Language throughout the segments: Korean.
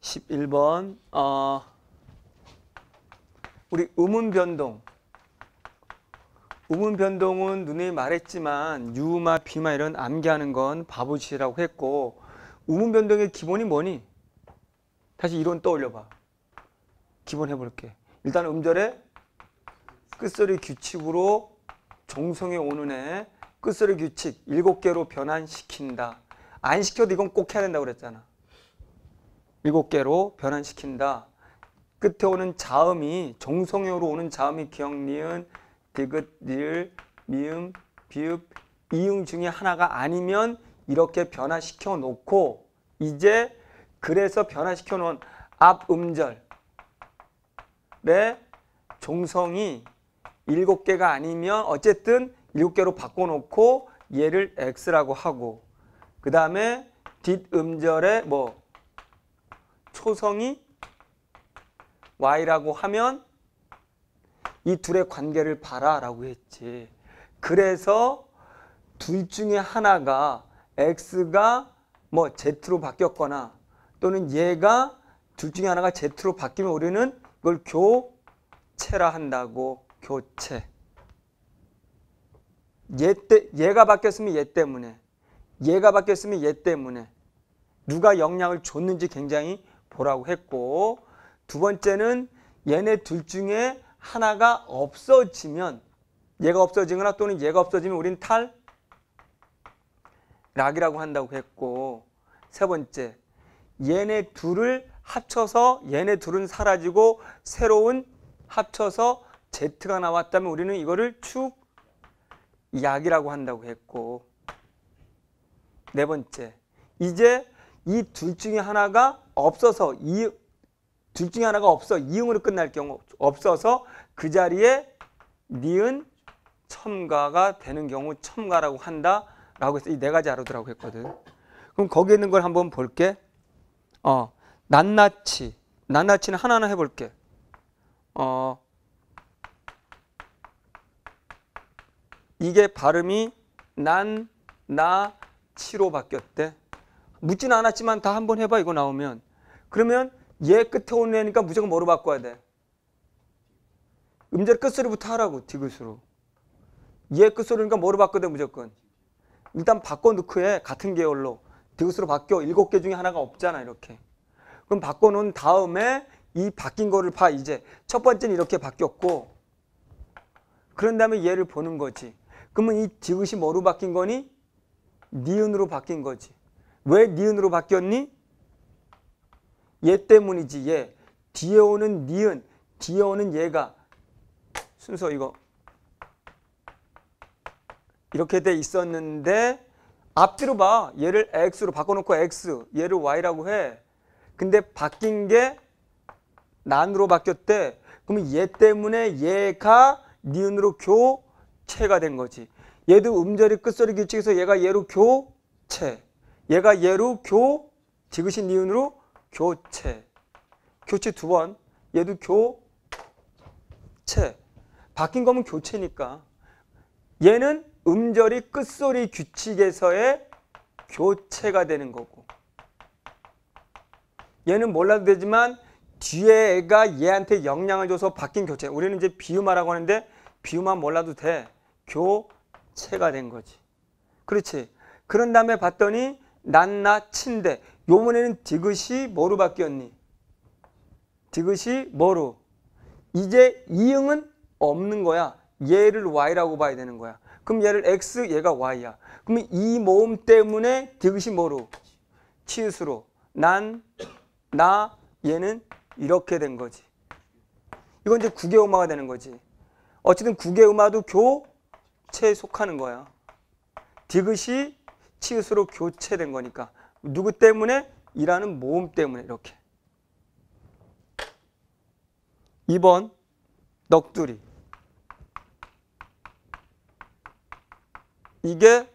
11번 어, 우리 음운 변동 음운 변동은 눈에 말했지만 유마 비마 이런 암기하는 건 바보짓이라고 했고 음운 변동의 기본이 뭐니? 다시 이론 떠올려봐. 기본 해볼게. 일단 음절의 끝소리 규칙으로 종성에 오는 애 끝소리 규칙 7개로 변환시킨다. 안 시켜도 이건 꼭 해야 된다고 그랬잖아. 일곱 개로 변환시킨다. 끝에 오는 자음이 종성형으로 오는 자음이 기역, 니은, 디귿, 니을, 미음, 비읍, 이응 중에 하나가 아니면 이렇게 변화시켜 놓고 이제 그래서 변화시켜 놓은 앞 음절의 종성이 일곱 개가 아니면 어쨌든 일곱 개로 바꿔놓고 얘를 x라고 하고 그 다음에 뒷 음절의 뭐 초성이 Y라고 하면 이 둘의 관계를 봐라라고 했지. 그래서 둘 중에 하나가 X가 뭐 Z로 바뀌었거나 또는 얘가 둘 중에 하나가 Z로 바뀌면 우리는 그걸 교체라 한다고 교체. 얘 때, 얘가 바뀌었으면 얘 때문에 얘가 바뀌었으면 얘 때문에 누가 영향을 줬는지 굉장히 보라고 했고 두 번째는 얘네 둘 중에 하나가 없어지면 얘가 없어지거나 또는 얘가 없어지면 우린 탈락이라고 한다고 했고 세 번째 얘네 둘을 합쳐서 얘네 둘은 사라지고 새로운 합쳐서 Z가 나왔다면 우리는 이거를 축약이라고 한다고 했고 네 번째 이제 이 둘 중에 하나가 없어서 이 둘 중에 하나가 없어 이응으로 끝날 경우 없어서 그 자리에 니은 첨가가 되는 경우 첨가라고 한다라고 해서 이 네 가지 아로드라고 했거든. 그럼 거기 있는 걸 한번 볼게. 어, 낱낱이. 낱낱이는 하나하나 해볼게. 어, 이게 발음이 난, 나, 치로 바뀌었대. 묻진 않았지만 다 한번 해봐 이거 나오면 그러면 얘 끝에 오는 애니까 무조건 뭐로 바꿔야 돼? 음절 끝소리부터 하라고 디귿으로. 얘 끝소리니까 뭐로 바꿔야 돼 무조건? 일단 바꿔놓고 해 같은 계열로. 디귿으로 바뀌어 일곱 개 중에 하나가 없잖아 이렇게. 그럼 바꿔놓은 다음에 이 바뀐 거를 봐 이제. 첫 번째는 이렇게 바뀌었고 그런 다음에 얘를 보는 거지. 그러면 이 디귿이 뭐로 바뀐 거니? 니은으로 바뀐 거지. 왜 니은으로 바뀌었니? 얘 때문이지 얘. 뒤에 오는 니은, 뒤에 오는 얘가 순서 이거 이렇게 돼 있었는데 앞뒤로 봐. 얘를 x로 바꿔놓고 x, 얘를 y라고 해. 근데 바뀐 게 난으로 바뀌었대. 그러면 얘 때문에 얘가 니은으로 교체가 된 거지. 얘도 음절이 끝소리 규칙에서 얘가 얘로 교체. 얘가 얘로 교, 지그시 니은으로 교체. 교체 두 번. 얘도 교체. 바뀐 거면 교체니까. 얘는 음절이 끝소리 규칙에서의 교체가 되는 거고. 얘는 몰라도 되지만 뒤에 애가 얘한테 영향을 줘서 바뀐 교체. 우리는 이제 비유마라고 하는데 비유만 몰라도 돼. 교체가 된 거지. 그렇지. 그런 다음에 봤더니 난나 친대. 요번에는 디귿이 뭐로 바뀌었니? 디귿이 뭐로? 이제 이응은 없는 거야. 얘를 y라고 봐야 되는 거야. 그럼 얘를 x, 얘가 y야. 그러면 이 모음 때문에 디귿이 뭐로? 치읓으로. 난, 나, 얘는 이렇게 된 거지. 이건 이제 구개음화가 되는 거지. 어쨌든 구개음화도 교체에 속하는 거야. 디귿이 치읓으로 교체된 거니까. 누구 때문에? 일하는 모음 때문에 이렇게. 2번 넋두리. 이게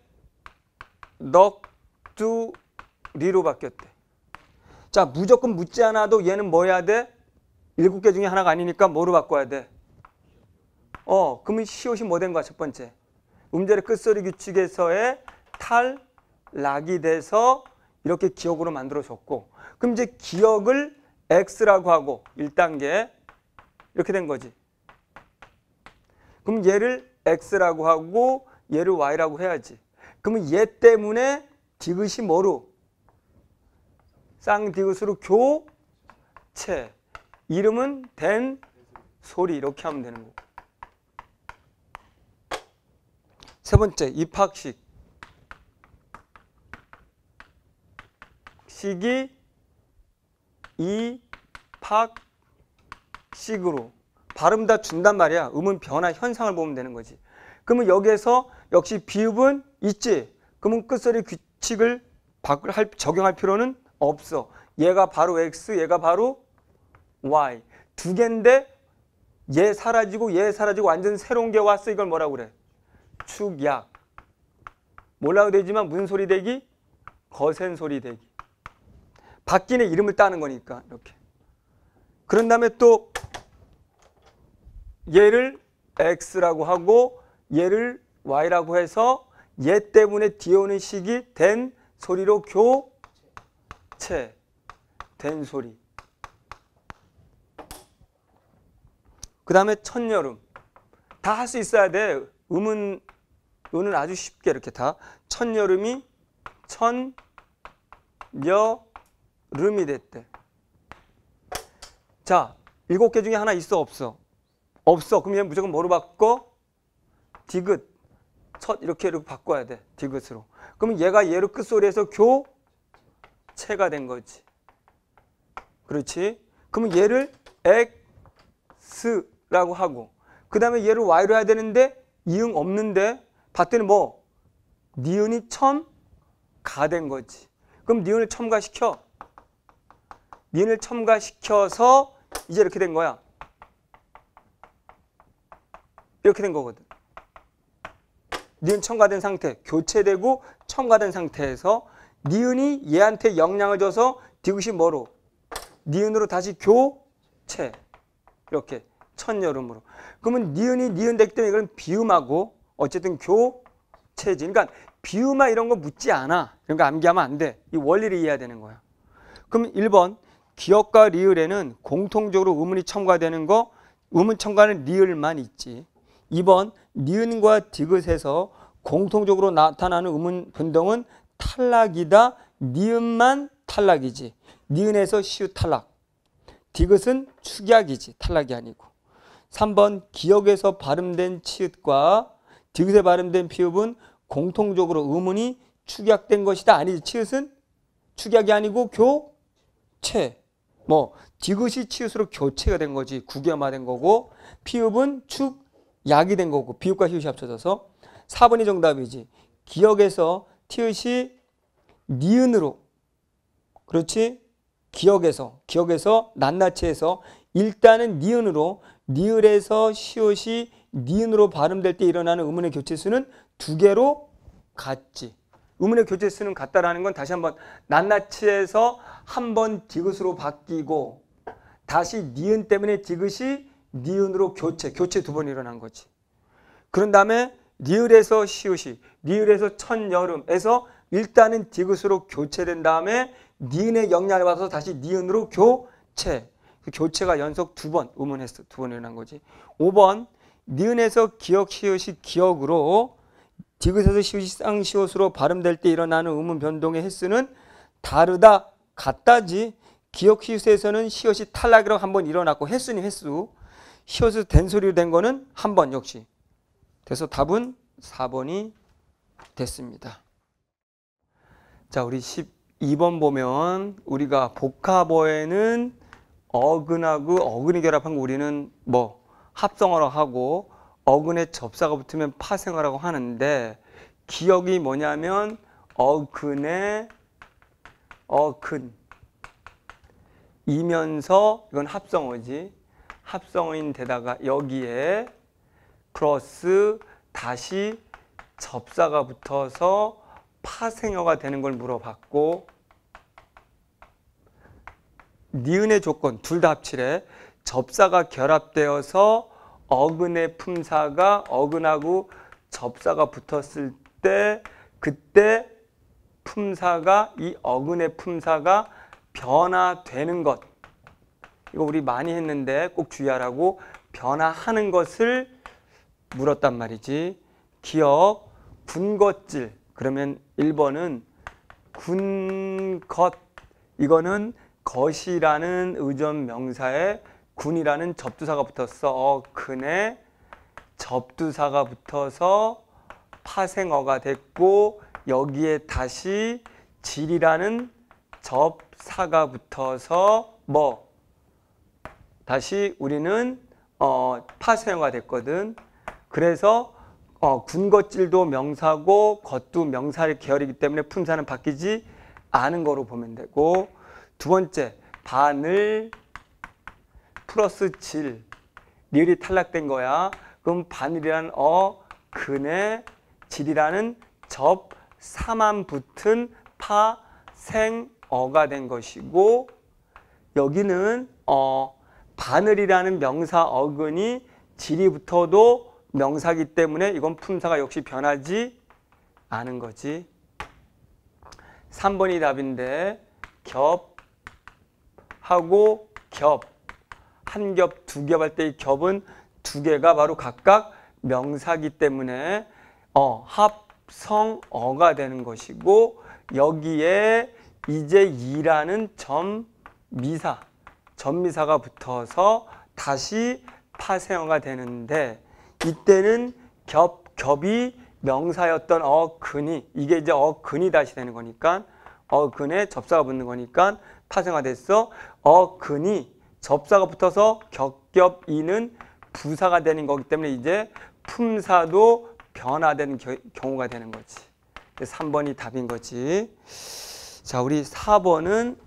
넋두리로 바뀌었대. 자, 무조건 묻지 않아도 얘는 뭐 해야 돼? 일곱 개 중에 하나가 아니니까 뭐로 바꿔야 돼? 어, 그러면 시옷이 뭐 된 거야, 첫 번째? 음절의 끝소리 규칙에서의 탈락이 돼서 이렇게 기억으로 만들어줬고 그럼 이제 기억을 x라고 하고 1단계 이렇게 된 거지. 그럼 얘를 x라고 하고 얘를 y라고 해야지. 그러면 얘 때문에 디귿이 뭐로? 쌍디귿으로 교체. 이름은 된 소리 이렇게 하면 되는 거고. 세 번째 입학식. 식이 이박식으로 발음 다 준단 말이야. 음은 변화 현상을 보면 되는 거지. 그러면 여기에서 역시 비읍은 있지. 그러면 끝소리 규칙을 할, 적용할 필요는 없어. 얘가 바로 X, 얘가 바로 Y. 두 개인데 얘 사라지고 얘 사라지고 완전 새로운 게 왔어. 이걸 뭐라고 그래? 축약. 몰라도 되지만 문소리 되기, 거센 소리 되기. 바뀌는 이름을 따는 거니까 이렇게. 그런 다음에 또 얘를 x라고 하고 얘를 y라고 해서 얘 때문에 뒤 오는 식이 된 소리로 교체 된 소리 그 다음에 첫여름 다 할 수 있어야 돼 음은 요는 아주 쉽게 이렇게 다 첫여름이 천여 룸이 됐대. 자, 일곱 개 중에 하나 있어 없어? 없어. 그럼 얘 무조건 뭐로 바꿔? 디귿. 첫 이렇게 이렇게 바꿔야 돼. 디귿으로. 그러 얘가 얘로 끝소리에서 교체가 된 거지. 그렇지? 그러 얘를 x라고 하고 그 다음에 얘를 y로 해야 되는데 이응 없는데 봤더니 뭐 니은이 첨가 된 거지. 그럼 니은을 첨가시켜. 민을 첨가시켜서 이제 이렇게 된 거야. 이렇게 된 거거든. 니은 첨가된 상태, 교체되고 첨가된 상태에서 니은이 얘한테 영향을 줘서 디귿이 뭐로? 니은으로 다시 교체. 이렇게 첫여름으로 그러면 니은이 니은 됐기 때문에 이건 비음하고 어쨌든 교체지. 그러니까 비음아 이런 거 묻지 않아. 이런 거 암기하면 안 돼. 이 원리를 이해해야 되는 거야. 그럼 1번 기역과 리을에는 공통적으로 의문이 첨가되는 거 의문 첨가는 리을만 있지. 2번 니은과 디귿에서 공통적으로 나타나는 의문 변동은 탈락이다. 니은만 탈락이지. 니은에서 시우 탈락. 디귿은 축약이지. 탈락이 아니고. 3번 기억에서 발음된 치읓과 디귿에 발음된 피읍은 공통적으로 의문이 축약된 것이다. 아니지. 치읓은 축약이 아니고 교체. 뭐 디귿이 치읓으로 교체가 된 거지 구겸화된 거고 피읍은 축 약이 된 거고 비읍과 히읗이 합쳐져서 4번이 정답이지. 기억에서 티읕이 니은으로 그렇지? 기억에서 기억에서 낱낱이에서 일단은 니은으로 니을에서 시옷이 니은으로 발음될 때 일어나는 음운의 교체수는 두 개로 같지. 의문의 교재수는 같다라는 건 다시 한 번 낱낱이에서 한 번 디귿으로 바뀌고 다시 니은 때문에 디귿이 니은으로 교체, 교체 두 번 일어난 거지. 그런 다음에 니을에서 시옷이, 니을에서 천여름에서 일단은 디귿으로 교체된 다음에 니은의 영향을 받아서 다시 니은으로 교체. 그 교체가 연속 두 번, 음문에서 두 번 일어난 거지. 5번, 니은에서 기억, 시옷이 기억으로 디귿에서 시상 시옷으로 발음될 때 일어나는 음운 변동의 횟수는 다르다 같다지 기억 시옷에서는 시옷이 탈락으로 한번 일어났고 횟수는 횟수 시옷에서 된 소리로 된 거는 한 번 역시 그래서 답은 4번이 됐습니다. 자 우리 12번 보면 우리가 복합어에는 어근하고 어근이 결합한 거 우리는 뭐 합성어로 하고 어근에 접사가 붙으면 파생어라고 하는데 기억이 뭐냐면 어근에 어근 이면서 이건 합성어지 합성어인 데다가 여기에 플러스 다시 접사가 붙어서 파생어가 되는 걸 물어봤고 니은의 조건 둘 다 합치래 접사가 결합되어서 어근의 품사가 어근하고 접사가 붙었을 때 그때 품사가 이 어근의 품사가 변화되는 것 이거 우리 많이 했는데 꼭 주의하라고 변화하는 것을 물었단 말이지 기억 군것질 그러면 1번은 군것 이거는 것이라는 의전 명사의 군이라는 접두사가 붙었어. 어근에 접두사가 붙어서 파생어가 됐고 여기에 다시 질이라는 접사가 붙어서 뭐 다시 우리는 어, 파생어가 됐거든. 그래서 어, 군것질도 명사고 겉도 명사의 계열이기 때문에 품사는 바뀌지 않은 거로 보면 되고 두 번째 바늘 플러스 질 리을이 탈락된 거야. 그럼 바늘이란 어, 근에 질이라는 접, 사만 붙은 파, 생, 어가 된 것이고 여기는 어, 바늘이라는 명사 어근이 질이 붙어도 명사기 때문에 이건 품사가 역시 변하지 않은 거지. 3번이 답인데 겹하고 겹한 겹, 두 겹 할 때 이 겹은 두 개가 바로 각각 명사기 때문에 어, 합성어가 되는 것이고 여기에 이제 이라는점 미사, 점 미사가 붙어서 다시 파생어가 되는데 이때는 겹, 겹이 명사였던 어근이 이게 이제 어근이 다시 되는 거니까 어근에 접사가 붙는 거니까 파생화 됐어 어근이 접사가 붙어서 겹겹이는 부사가 되는 거기 때문에 이제 품사도 변화되는 겨, 경우가 되는 거지. 3번이 답인 거지. 자, 우리 4번은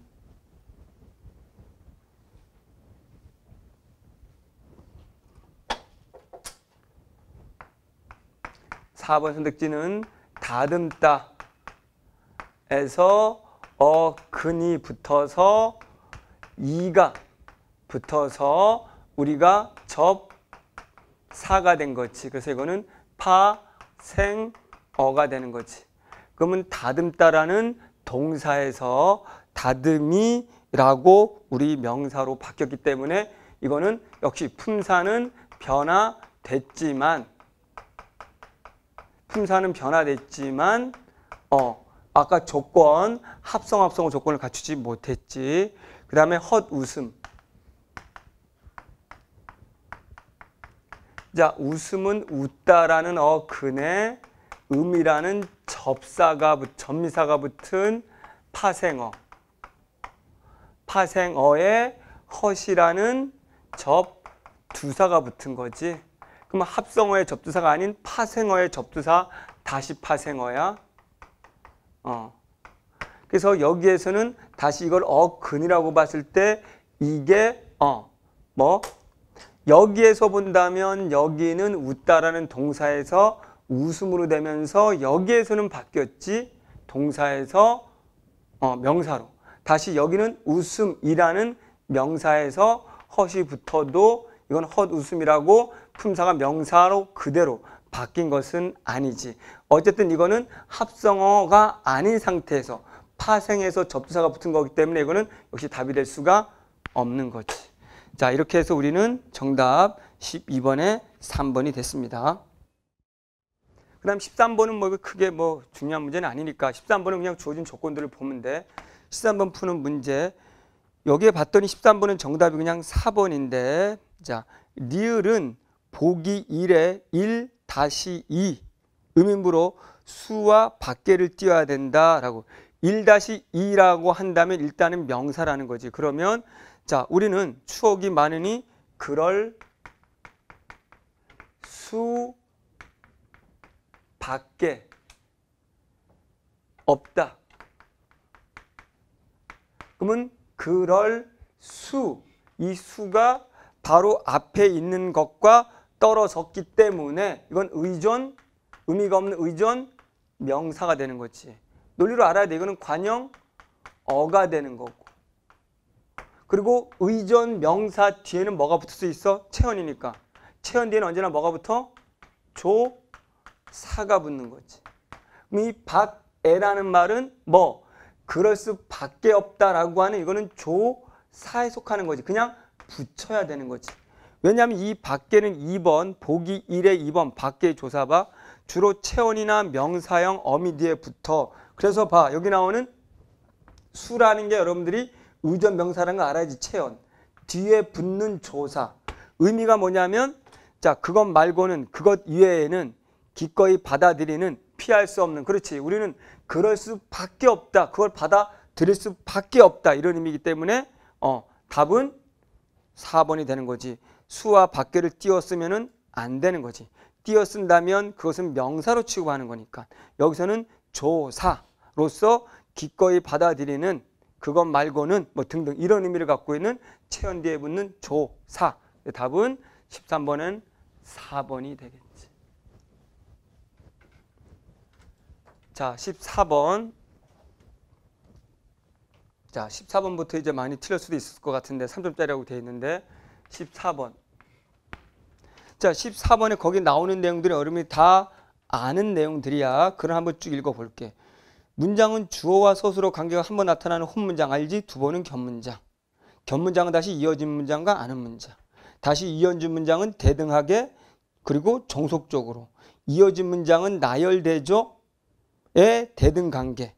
4번 선택지는 다듬다에서 어근이 붙어서 이가 붙어서 우리가 접사가 된 거지. 그래서 이거는 파생어가 되는 거지. 그러면 다듬다라는 동사에서 다듬이라고 우리 명사로 바뀌었기 때문에 이거는 역시 품사는 변화됐지만 품사는 변화됐지만 어 아까 조건 합성 합성 조건을 갖추지 못했지 그 다음에 헛웃음 자, 웃음은 웃다라는 어근에 음이라는 접사가 접미사가 붙은 파생어. 파생어에 허시라는 접두사가 붙은 거지. 그럼 합성어의 접두사가 아닌 파생어의 접두사 다시 파생어야. 어. 그래서 여기에서는 다시 이걸 어근이라고 봤을 때 이게 어뭐 여기에서 본다면 여기는 웃다라는 동사에서 웃음으로 되면서 여기에서는 바뀌었지 동사에서 어, 명사로 다시 여기는 웃음이라는 명사에서 헛이 붙어도 이건 헛웃음이라고 품사가 명사로 그대로 바뀐 것은 아니지 어쨌든 이거는 합성어가 아닌 상태에서 파생해서 접두사가 붙은 거기 때문에 이거는 역시 답이 될 수가 없는 거지 자, 이렇게 해서 우리는 정답 12번에 3번이 됐습니다. 그 다음 13번은 뭐 크게 뭐 중요한 문제는 아니니까 13번은 그냥 주어진 조건들을 보면 돼. 13번 푸는 문제. 여기에 봤더니 13번은 정답이 그냥 4번인데 자, 리을은 보기 1에 1 다시 2 음인부로 수와 밖에를 띄어야 된다라고 1-2라고 한다면 일단은 명사라는 거지. 그러면 자, 우리는 추억이 많으니 그럴 수 밖에 없다. 그러면 그럴 수, 이 수가 바로 앞에 있는 것과 떨어졌기 때문에 이건 의존, 의미가 없는 의존 명사가 되는 거지. 논리로 알아야 돼. 이거는 관형 어가 되는 거고. 그리고 의전 명사 뒤에는 뭐가 붙을 수 있어? 체언이니까. 체언 뒤에는 언제나 뭐가 붙어? 조사가 붙는 거지. 이 박애라는 말은 뭐 그럴 수밖에 없다라고 하는 이거는 조사에 속하는 거지. 그냥 붙여야 되는 거지. 왜냐하면 이 밖에는 2번, 보기 1의 2번 밖에 조사봐 주로 체온이나 명사형 어미 뒤에 붙어. 그래서 봐 여기 나오는 수라는 게 여러분들이 의전 명사라는 거 알아야지 체언. 뒤에 붙는 조사. 의미가 뭐냐면 자 그것 말고는 그것 이외에는 기꺼이 받아들이는 피할 수 없는 그렇지 우리는 그럴 수밖에 없다. 그걸 받아들일 수밖에 없다. 이런 의미이기 때문에 어 답은 4번이 되는 거지. 수와 밖에를 띄었으면은 안 되는 거지. 띄어쓴다면 그것은 명사로 취급하는 거니까 여기서는 조사로서 기꺼이 받아들이는 그것 말고는 뭐 등등 이런 의미를 갖고 있는 체언 뒤에 붙는 조사. 답은 13번은 4번이 되겠지. 자, 14번. 자, 14번부터 이제 많이 틀릴 수도 있을 것 같은데 3점짜리라고 되어 있는데 14번. 자, 14번에 거기 나오는 내용들이 어름이 다 아는 내용들이야. 그럼 한번 쭉 읽어 볼게. 문장은 주어와 서술어 관계가 한 번 나타나는 혼문장 알지? 두 번은 견문장. 견문장은 다시 이어진 문장과 아는 문장. 다시 이어진 문장은 대등하게 그리고 종속적으로. 이어진 문장은 나열대조의 대등 관계.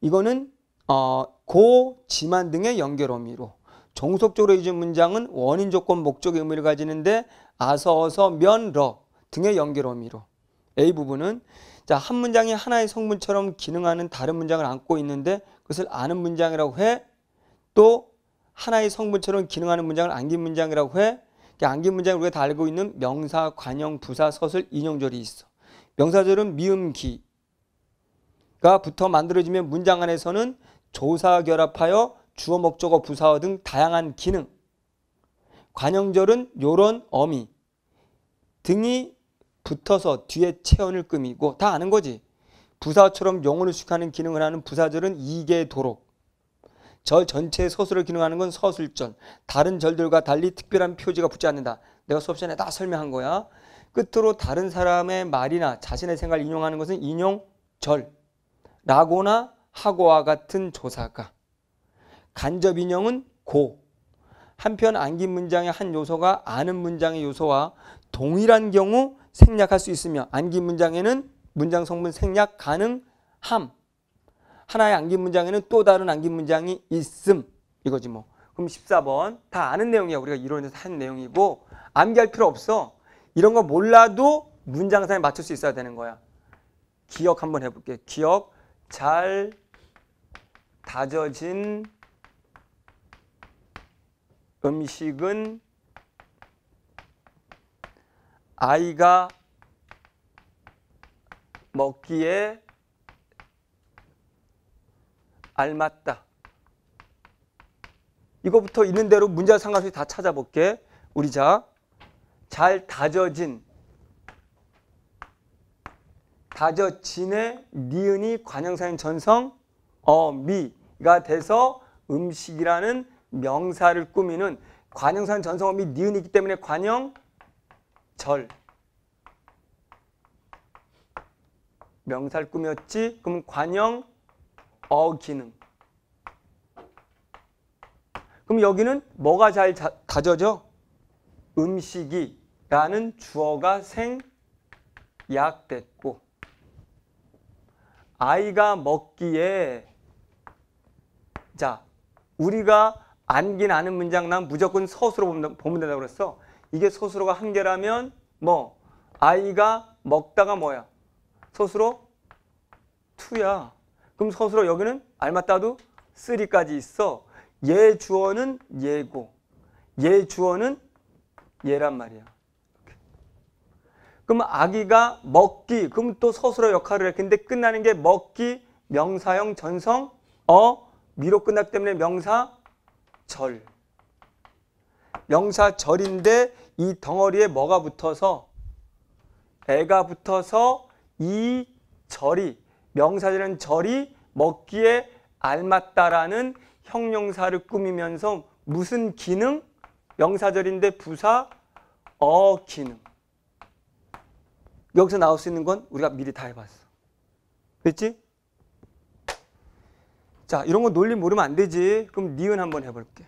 이거는 어, 고, 지만 등의 연결 어미로. 종속적으로 이어진 문장은 원인 조건 목적 의미를 가지는데 아서, 어서, 면, 러 등의 연결 어미로. A 부분은 자, 한 문장이 하나의 성분처럼 기능하는 다른 문장을 안고 있는데 그것을 아는 문장이라고 해. 또 하나의 성분처럼 기능하는 문장을 안긴 문장이라고 해. 안긴 문장을 우리가 다 알고 있는 명사, 관형, 부사, 서술, 인용절이 있어. 명사절은 미음, 기가 붙어 만들어지면 문장 안에서는 조사 결합하여 주어, 목적어, 부사어 등 다양한 기능. 관형절은 요런 어미 등이 붙어서 뒤에 체온을 끄미고 다 아는 거지. 부사처럼 영혼을 수익하는 기능을 하는 부사절은 이계 도록. 절 전체의 서술을 기능하는 건서술전 다른 절들과 달리 특별한 표지가 붙지 않는다. 내가 수업 시간에 다 설명한 거야. 끝으로 다른 사람의 말이나 자신의 생각을 인용하는 것은 인용절. 라고나 하고와 같은 조사가. 간접 인용은 고. 한편 안긴 문장의 한 요소가 아는 문장의 요소와 동일한 경우 생략할 수 있으며 암기 문장에는 문장 성분 생략 가능함. 하나의 암기 문장에는 또 다른 암기 문장이 있음. 이거지 뭐. 그럼 14번 다 아는 내용이야. 우리가 이론에서 한 내용이고 암기할 필요 없어. 이런 거 몰라도 문장상에 맞출 수 있어야 되는 거야. 기억 한번 해볼게. 기억 잘 다져진 음식은 아이가 먹기에 알맞다. 이거부터 있는 대로 문제와 상관없이 다 찾아볼게. 우리 자, 잘 다져진, 다져진의 니은이 관형사인 전성, 어, 미가 돼서 음식이라는 명사를 꾸미는 관형사인 전성, 어, 미, 니은이기 때문에 관형, 절. 명사를 꾸몄지? 그럼 관형 어기능. 그럼 여기는 뭐가 잘 다져져? 음식이라는 주어가 생약됐고 아이가 먹기에 자 우리가 안긴 아는 문장 난 무조건 서술로 보면, 보면 된다고 그랬어. 이게 소수로가 한 개라면 뭐아이가 먹다가 뭐야? 소수로 2야. 그럼 소수로 여기는 알맞다도 3까지 있어. 얘 주어는 얘고 얘 주어는 얘란 말이야. 그럼 아기가 먹기 그럼 또 서술어 역할을 해. 근데 끝나는 게 먹기 명사형 전성 어 미로 끝났기 때문에 명사 절 명사 절인데 이 덩어리에 뭐가 붙어서 애가 붙어서 이 절이 명사되는 절이 먹기에 알맞다라는 형용사를 꾸미면서 무슨 기능? 명사절인데 부사 어 기능. 여기서 나올 수 있는 건 우리가 미리 다 해봤어. 됐지? 자, 이런 거 논리 모르면 안 되지. 그럼 니은 한번 해볼게.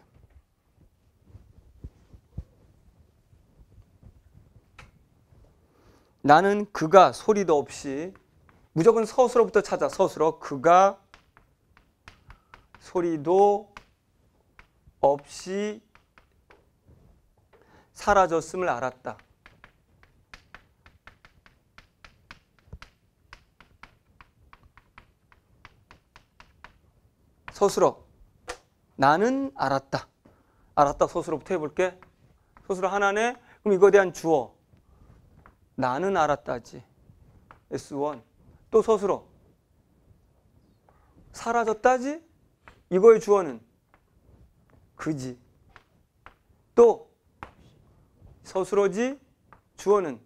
나는 그가 소리도 없이 무조건 서술어부터 찾아 서술어 그가 소리도 없이 사라졌음을 알았다. 서술어 나는 알았다. 알았다 서술어부터 해볼게. 서술어 하나네. 그럼 이거에 대한 주어 나는 알았다지. S1. 또 서술어. 사라졌다지? 이거의 주어는 그지. 또 서술어지 주어는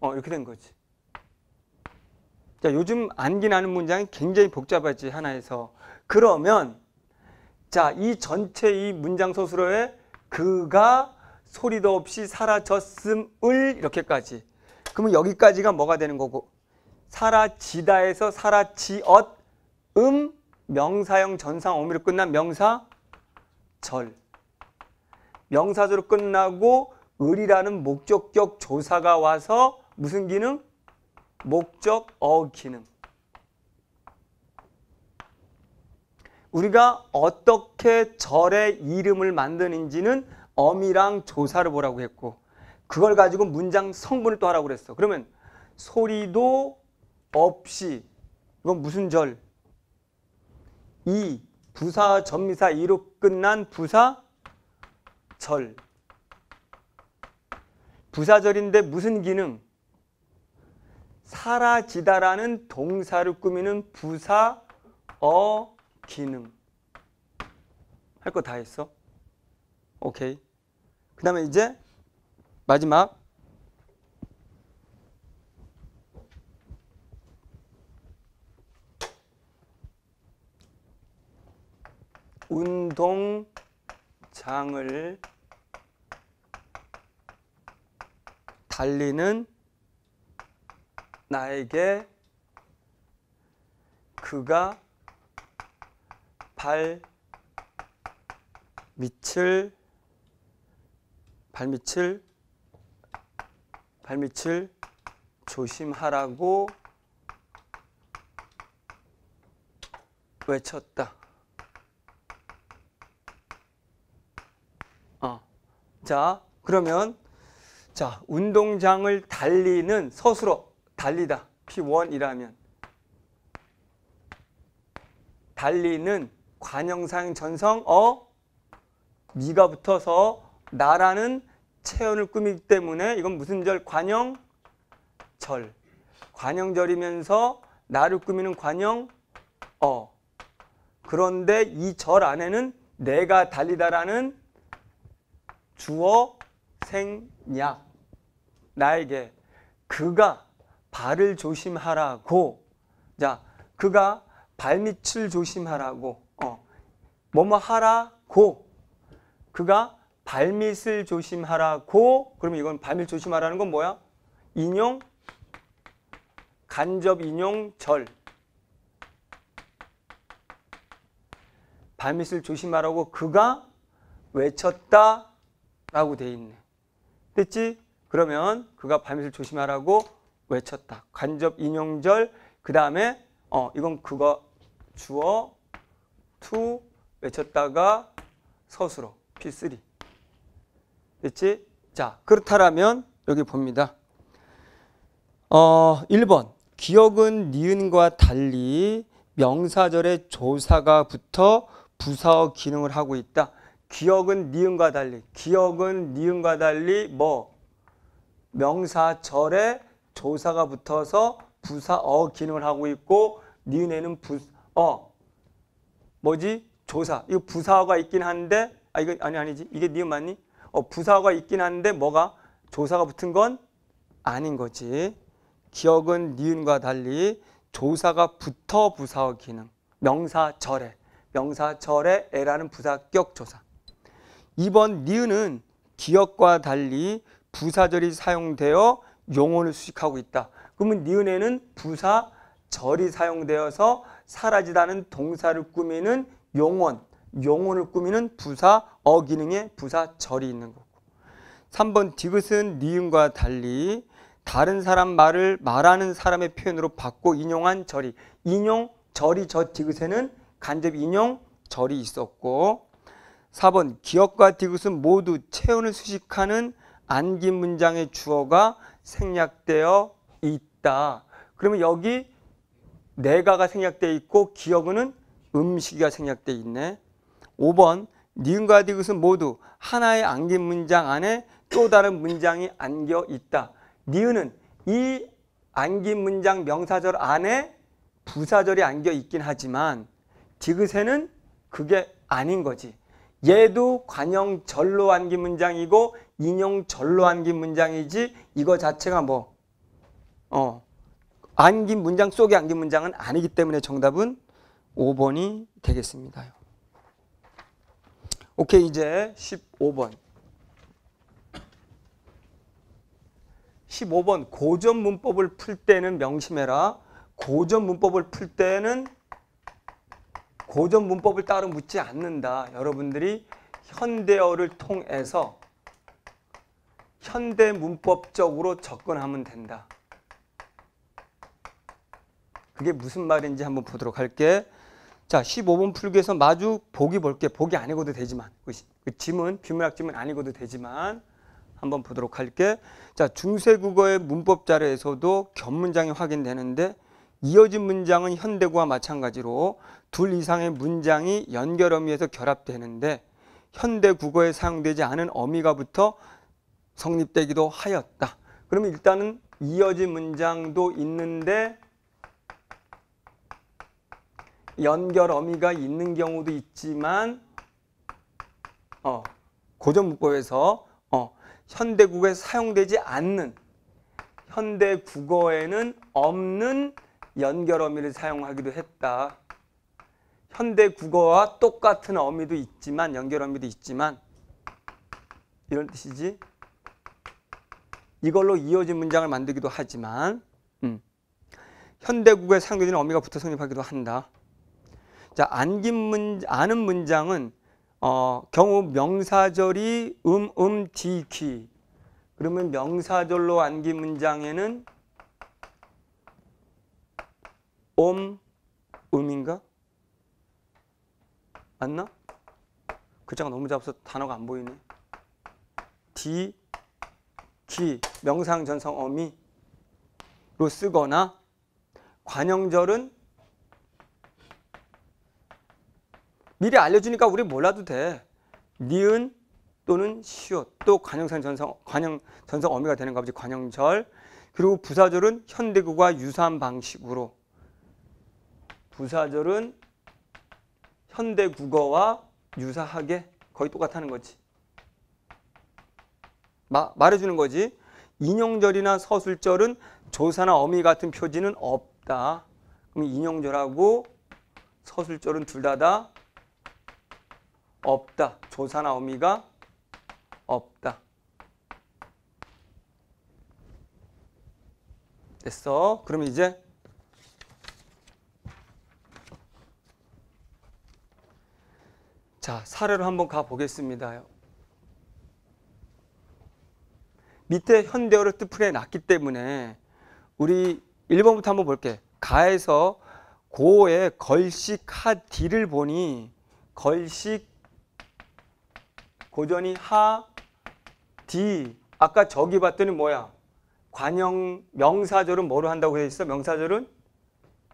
어 이렇게 된 거지. 자, 요즘 안기 나는 문장이 굉장히 복잡하지 하나에서. 그러면 자, 이 전체 이 문장 서술어에 그가 소리도 없이 사라졌음을 이렇게까지. 그러면 여기까지가 뭐가 되는 거고 사라지다에서 사라지었음 명사형 전상 어미로 끝난 명사 절명사절로 끝나고 을이라는 목적격 조사가 와서 무슨 기능? 목적 어 기능 우리가 어떻게 절의 이름을 만드는지는 엄이랑 조사를 보라고 했고 그걸 가지고 문장 성분을 또 하라고 그랬어. 그러면 소리도 없이 이건 뭐 무슨 절? 이 부사 전미사 이로 끝난 부사 절 부사절인데 무슨 기능? 사라지다라는 동사를 꾸미는 부사 어 기능 할 거 다 했어? 오케이. 그 다음에 이제 마지막 운동장을 달리는 나에게 그가 발 밑을 발밑을 발밑을 조심하라고 외쳤다. 어. 자, 그러면 자, 운동장을 달리는 서술어 달리다. P1이라면 달리는 관형상 전성 어 미가 붙어서 나라는 체온을 꾸미기 때문에 이건 무슨 절? 관영절. 관영절이면서 나를 꾸미는 관영어. 그런데 이 절 안에는 내가 달리다라는 주어 생략. 나에게 그가 발을 조심하라고. 자, 그가 발밑을 조심하라고. 어. 뭐 뭐 하라고. 그가 발밑을 조심하라고 그러면 이건 발밑 조심하라는 건 뭐야? 인용 간접 인용 절 발밑을 조심하라고 그가 외쳤다 라고 돼 있네. 됐지? 그러면 그가 발밑을 조심하라고 외쳤다. 간접 인용절 그 다음에 어 이건 그거 주어 투 외쳤다가 서술어 P3 됐지? 자, 그렇다면 여기 봅니다. 어, 1번. 기억은 니은과 달리 명사절의 조사가 붙어 부사어 기능을 하고 있다. 기억은 니은과 달리 기억은 니은과 달리 뭐 명사절에 조사가 붙어서 부사어 기능을 하고 있고 니은에는 부어 뭐지 조사 이거 부사어가 있긴 한데 아 이거 아니 아니지 이게 니은 맞니? 어, 부사가 있긴 한데 뭐가 조사가 붙은 건 아닌 거지. 기억은 니은과 달리 조사가 붙어 부사어 기능. 명사절에. 명사절에 에라는 부사격 조사. 2번 니은은 기억과 달리 부사절이 사용되어 용언을 수식하고 있다. 그러면 니은에는 부사절이 사용되어서 사라지다는 동사를 꾸미는 용언, 용어를 꾸미는 부사 어기능의 부사절이 있는 거고 3번 디귿은 니은과 달리 다른 사람 말을 말하는 사람의 표현으로 바꿔 인용한 절이 인용 절이 저 디귿에는 간접 인용 절이 있었고 4번 기억과 디귿은 모두 체온을 수식하는 안기 문장의 주어가 생략되어 있다. 그러면 여기 내가가 생략되어 있고 기억은 음식이가 생략되어 있네. 5번 니은과 디귿은 모두 하나의 안긴 문장 안에 또 다른 문장이 안겨 있다. 니은은 이 안긴 문장 명사절 안에 부사절이 안겨 있긴 하지만 디귿에는 그게 아닌 거지. 얘도 관형절로 안긴 문장이고 인용절로 안긴 문장이지 이거 자체가 뭐 어, 안긴 문장 속에 안긴 문장은 아니기 때문에 정답은 5번이 되겠습니다. 오케이 이제 15번 15번 고전 문법을 풀 때는 명심해라 고전 문법을 풀 때는 고전 문법을 따로 묻지 않는다 여러분들이 현대어를 통해서 현대 문법적으로 접근하면 된다 그게 무슨 말인지 한번 보도록 할게 자, 15번 풀기에서 마주 보기 볼게. 보기 아니고도 되지만. 그, 그 짐은 비문학 짐은 아니고도 되지만 한번 보도록 할게. 자, 중세 국어의 문법 자료에서도 견문장이 확인되는데 이어진 문장은 현대구와 마찬가지로 둘 이상의 문장이 연결 어미에서 결합되는데 현대 국어에 사용되지 않은 어미가 붙어 성립되기도 하였다. 그러면 일단은 이어진 문장도 있는데 연결 어미가 있는 경우도 있지만 어, 고전 문법에서 어, 현대국에 사용되지 않는 현대 국어에는 없는 연결 어미를 사용하기도 했다. 현대 국어와 똑같은 어미도 있지만 연결 어미도 있지만 이런 뜻이지. 이걸로 이어진 문장을 만들기도 하지만 음. 현대국에 사용되는 어미가 붙어 성립하기도 한다. 자, 안긴 문, 아는 문장은 어, 경우 명사절이 음, 음, 디, 기. 그러면 명사절로 안긴 문장에는 옴, 음인가? 맞나? 글자가 그 너무 작아서 단어가 안 보이네. 디, 기, 명상, 전성, 어미로 쓰거나 관형절은 미리 알려주니까 우리 몰라도 돼. 니은 또는 시옷 또관형산 전성 관형 전성 어미가 되는 거지 관형절 그리고 부사절은 현대구가 유사한 방식으로 부사절은 현대 국어와 유사하게 거의 똑같다는 거지. 마, 말해주는 거지. 인용절이나 서술절은 조사나 어미 같은 표지는 없다. 그럼 인용절하고 서술절은 둘 다다 다 없다. 조사나 어미가 없다. 됐어. 그러 이제 자 사례로 한번 가보겠습니다. 밑에 현대어를 뜻풀에 놨기 때문에 우리 1번부터 한번 볼게. 가에서 고의 걸식 하 디를 보니 걸식 고전이 하, 디. 아까 저기 봤더니 뭐야? 관형 명사절은 뭐로 한다고 돼 있어? 명사절은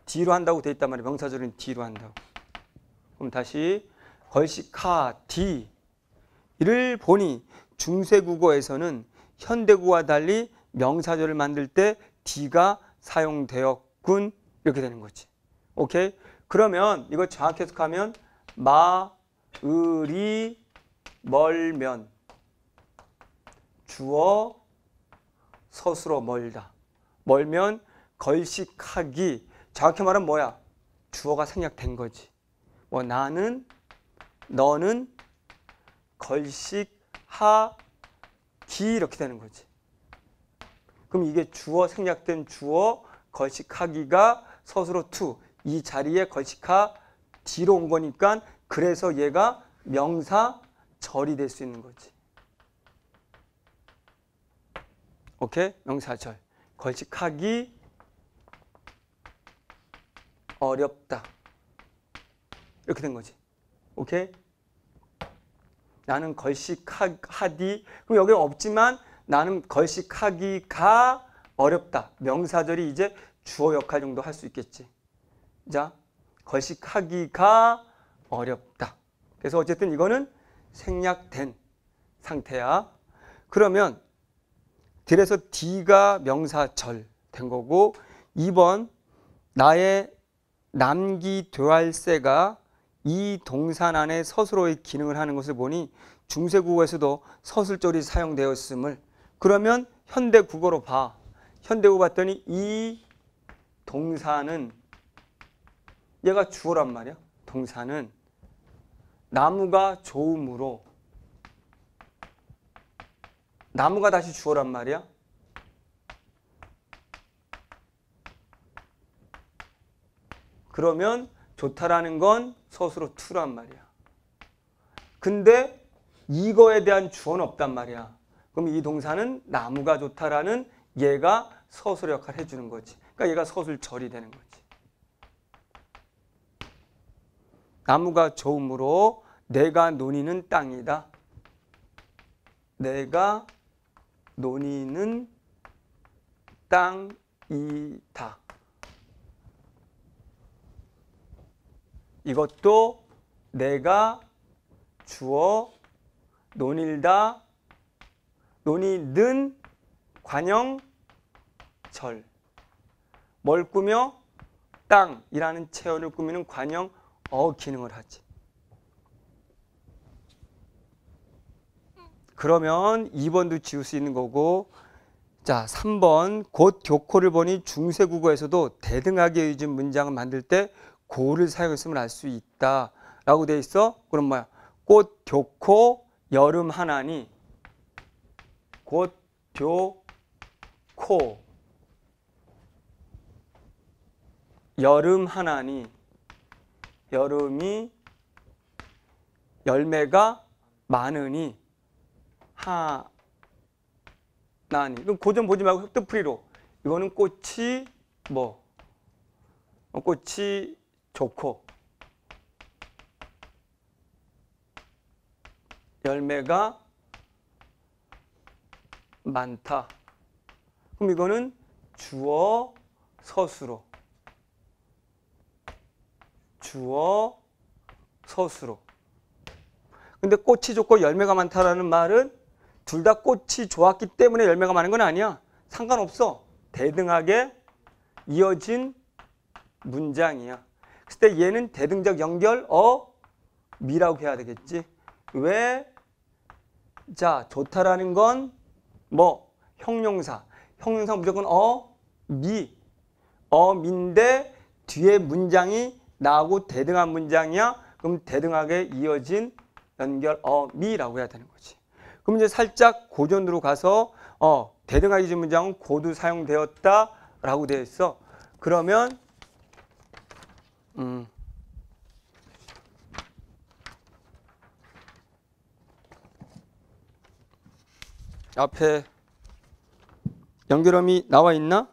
디로 한다고 돼 있단 말이야. 명사절은 디로 한다고. 그럼 다시 걸식 하, 디. 이를 보니 중세 국어에서는 현대국어와 달리 명사절을 만들 때디가 사용되었군 이렇게 되는 거지. 오케이? 그러면 이거 정확해서하면 마으리 멀면 주어 서술어 멀다. 멀면 걸식하기. 정확히 말하면 뭐야? 주어가 생략된 거지. 뭐 나는 너는 걸식하기 이렇게 되는 거지. 그럼 이게 주어 생략된 주어 걸식하기가 서술어 투이 자리에 걸식하 뒤로 온 거니까 그래서 얘가 명사 절이 될 수 있는 거지. 오케이? 명사절. 걸식하기 어렵다. 이렇게 된 거지. 오케이? 나는 걸식하디 그럼 여기 없지만 나는 걸식하기가 어렵다. 명사절이 이제 주어 역할 정도 할 수 있겠지. 자, 걸식하기가 어렵다. 그래서 어쨌든 이거는 생략된 상태야. 그러면 그래서 D가 명사절 된 거고 2번 나의 남기 되활세가 이 동산 안에 서술어의 기능을 하는 것을 보니 중세 국어에서도 서술절이 사용되었음을 그러면 현대 국어로 봐. 현대 국어 봤더니 이 동사는 얘가 주어란 말이야. 동사는 나무가 좋음으로 나무가 다시 주어란 말이야? 그러면 좋다라는 건 서술어 투란 말이야. 근데 이거에 대한 주어는 없단 말이야. 그럼 이 동사는 나무가 좋다라는 얘가 서술 역할을 해주는 거지. 그러니까 얘가 서술절이 되는 거지. 나무가 좋으므로 내가 논이는 땅이다. 내가 논이는 땅이다. 이것도 내가 주어 논일다 논이는 관형절 뭘 꾸며? 땅이라는 체언을 꾸미는 관형 어 기능을 하지. 그러면 2번도 지울 수 있는 거고 자 3번 곧 교코를 보니 중세 국어에서도 대등하게 요즘 문장을 만들 때 고를 사용했음을 알 수 있다 라고 돼 있어 그럼 뭐야 꽃 교코 여름 하나니 곧 교코 여름 하나니 여름이 열매가 많으니 하나니 그럼 고전 보지 말고 흑도풀이로 이거는 꽃이 뭐 어, 꽃이 좋고 열매가 많다. 그럼 이거는 주어 서술어 주어 서수로. 근데 꽃이 좋고 열매가 많다라는 말은 둘 다 꽃이 좋았기 때문에 열매가 많은 건 아니야. 상관없어. 대등하게 이어진 문장이야. 그때 얘는 대등적 연결 어 미라고 해야 되겠지. 왜? 자, 좋다라는 건 뭐? 형용사. 형용사 무조건 어, 미. 어, 민데 뒤에 문장이 나하고 대등한 문장이야. 그럼 대등하게 이어진 연결 어미라고 해야 되는 거지. 그럼 이제 살짝 고전으로 가서 어 대등하게 이어진 문장은 고도 사용되었다라고 되어 있어. 그러면 음 앞에 연결음이 나와 있나?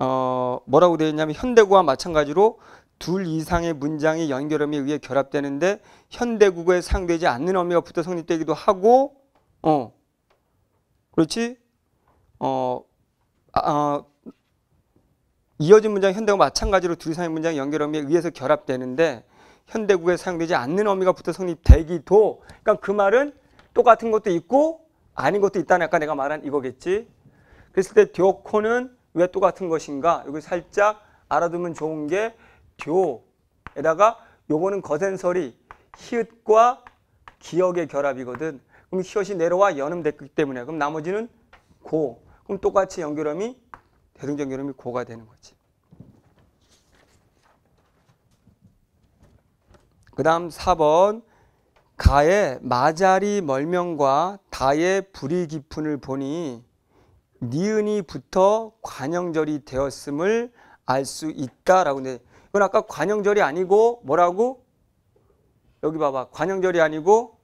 어, 뭐라고 되어 있냐면 현대구와 마찬가지로 둘 이상의 문장이 연결음에 의해 결합되는데 현대국에 사용되지 않는 어미가 붙어 성립되기도 하고 어 그렇지 어, 아, 어 이어진 문장 현대와 마찬가지로 둘 이상의 문장 연결 음에 의해서 결합되는데 현대국에 사용되지 않는 어미가 붙어 성립되기도 그러니까 그 말은 똑같은 것도 있고 아닌 것도 있다는 아까 내가 말한 이거겠지 그랬을 때 디오코는 왜 똑같은 것인가? 여기 살짝 알아두면 좋은 게 교에다가 요거는 거센설이 히읗과 기억의 결합이거든. 그럼 히읗이 내려와 연음 됐기 때문에 그럼 나머지는 고. 그럼 똑같이 연결음이 대등적 연음이 고가 되는 거지. 그 다음 4번 가의 마자리 멀명과 다의 불이 깊은을 보니 니은이부터 관형절이 되었음을 알 수 있다라고 근데 이건 아까 관형절이 아니고 뭐라고? 여기 봐봐. 관형절이 아니고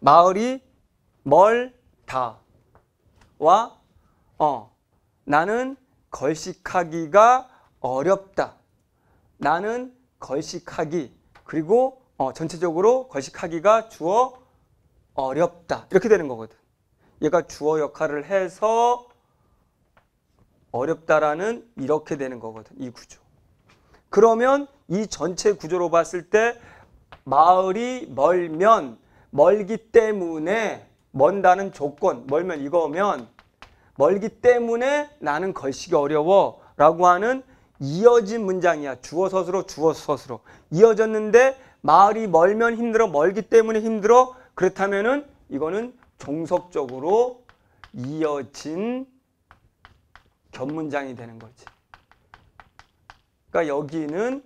마을이 멀다와 어 나는 걸식하기가 어렵다. 나는 걸식하기 그리고 어, 전체적으로 걸식하기가 주어 어렵다. 이렇게 되는 거거든. 얘가 주어 역할을 해서 어렵다라는 이렇게 되는 거거든. 이 구조. 그러면 이 전체 구조로 봤을 때 마을이 멀면 멀기 때문에 먼다는 조건 멀면 이거면 멀기 때문에 나는 걸식이 어려워 라고 하는 이어진 문장이야. 주어 서술로 주어 서술로 이어졌는데 마을이 멀면 힘들어 멀기 때문에 힘들어 그렇다면은 이거는 종속적으로 이어진 견문장이 되는 거지. 그러니까 여기는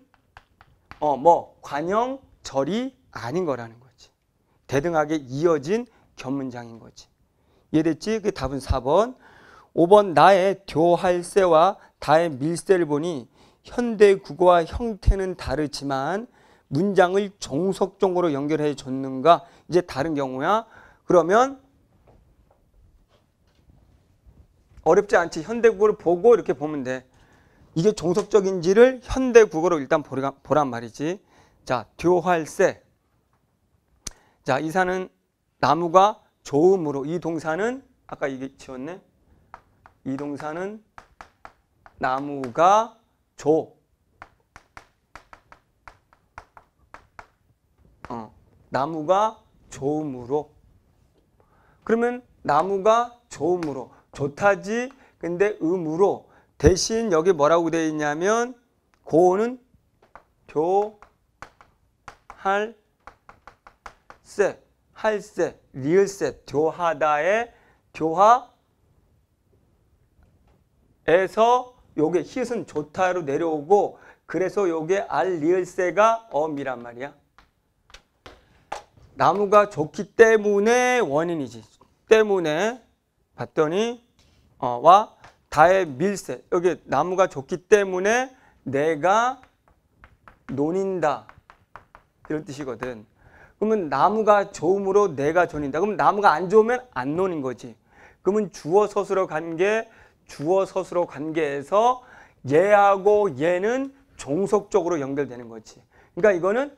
어뭐 관형 절이 아닌 거라는 거지. 대등하게 이어진 견문장인 거지. 이해됐지? 그 답은 4번. 5번 나의 교할세와 다의 밀세를 보니 현대 국어와 형태는 다르지만 문장을 종속적으로 연결해 줬는가? 이제 다른 경우야. 그러면 어렵지 않지. 현대국어를 보고 이렇게 보면 돼. 이게 종속적인지를 현대국어로 일단 보라, 보란 말이지. 자, 듀활세. 자, 이사는 나무가 조음으로 이 동사는 아까 이게 지웠네. 이 동사는 나무가 조 어, 나무가 조음으로 그러면 나무가 좋음으로 좋다지 근데 음으로 대신 여기 뭐라고 되어 있냐면 고는 교할 세, 할세, 리을세, 교하다에 교하에서 요게 히은 좋다로 내려오고 그래서 요게 알 리을세가 엄이란 말이야. 나무가 좋기 때문에 원인이지. 때문에 봤더니 어, 와 다의 밀세. 여기 나무가 좋기 때문에 내가 논인다. 이런 뜻이거든. 그러면 나무가 좋음으로 내가 존인다. 그럼 나무가 안 좋으면 안 노는 거지. 그러면 주어 서술어 관계, 주어 서술어 관계에서 얘하고 얘는 종속적으로 연결되는 거지. 그러니까 이거는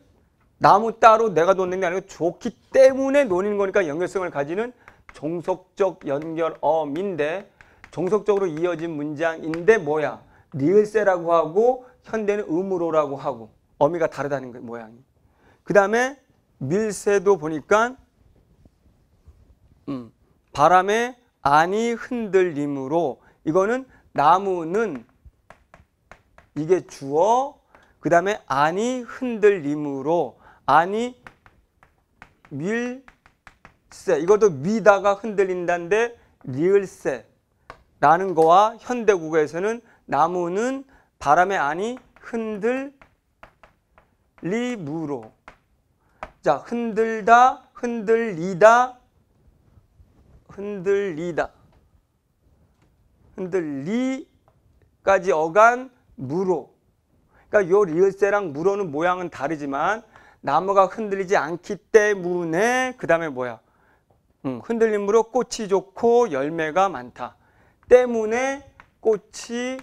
나무 따로 내가 놓는 게 아니고 좋기 때문에 놓는 거니까 연결성을 가지는 종속적 연결어민데 종속적으로 이어진 문장인데 뭐야? 리을세라고 하고 현대는 음으로라고 하고 어미가 다르다는 거예요 모양이. 그 다음에 밀세도 보니까 음, 바람에 안이 흔들림으로 이거는 나무는 이게 주어 그 다음에 안이 흔들림으로 아니 밀세 이것도 미다가 흔들린다는데 리을세라는 거와 현대국어에서는 나무는 바람에 아니 흔들리무로 자 흔들다 흔들리다 흔들리다 흔들리까지 어간 무로 그러니까 요 리을세랑 무로는 모양은 다르지만 나무가 흔들리지 않기 때문에 그 다음에 뭐야? 음, 흔들림으로 꽃이 좋고 열매가 많다. 때문에 꽃이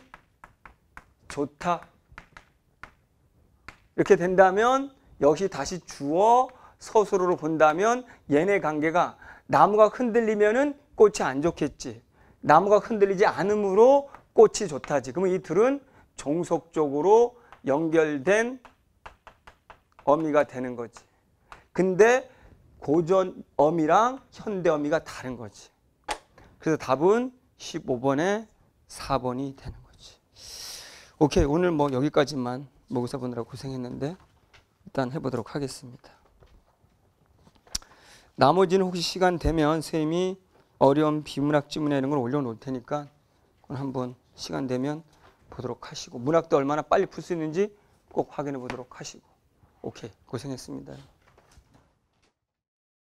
좋다. 이렇게 된다면 역시 다시 주어 서술어로 본다면 얘네 관계가 나무가 흔들리면은 꽃이 안 좋겠지. 나무가 흔들리지 않으므로 꽃이 좋다지. 그러면 이 둘은 종속적으로 연결된 어미가 되는 거지. 근데 고전 어미랑 현대 어미가 다른 거지. 그래서 답은 15번에 4번이 되는 거지. 오케이. 오늘 뭐 여기까지만 모의사 보느라 고생했는데 일단 해보도록 하겠습니다. 나머지는 혹시 시간 되면 쌤이 어려운 비문학 지문에 이런 걸 올려놓을 테니까 그건 한번 시간 되면 보도록 하시고 문학도 얼마나 빨리 풀 수 있는지 꼭 확인해 보도록 하시고 오케이 고생했습니다.